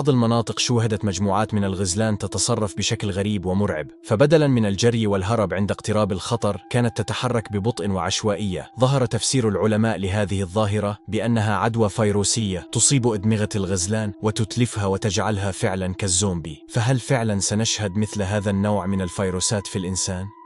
بعض المناطق شوهدت مجموعات من الغزلان تتصرف بشكل غريب ومرعب فبدلا من الجري والهرب عند اقتراب الخطر كانت تتحرك ببطء وعشوائية ظهر تفسير العلماء لهذه الظاهرة بأنها عدوى فيروسية تصيب أدمغة الغزلان وتتلفها وتجعلها فعلا كالزومبي فهل فعلا سنشهد مثل هذا النوع من الفيروسات في الإنسان؟